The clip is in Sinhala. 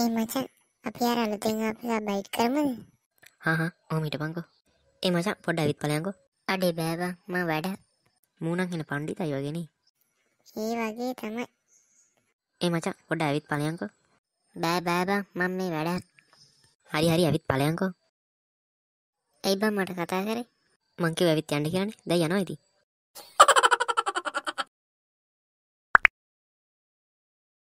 ए मचा අපි අර අලුතෙන් අපිලා බයිට් කරමුද? හා හා ඔහොම හිටපන්කෝ. ඒ මචං පොඩ්ඩ ඇවිත් බලයන්කෝ. අඩේ බෑ බං මම වැඩ. මූණක් හින පණ්ඩිතයි වගේ නේ. ඒ වගේ තමයි. ඒ මචං පොඩ්ඩ ඇවිත් බලයන්කෝ. බෑ බෑ බං මම මේ වැඩ. හරි හරි ඇවිත් බලයන්කෝ. ඇයි බං මට කතා කරේ? මං කිව්ව ඇවිත් යන්න කියලානේ. දැන් යනවා ඉතින්.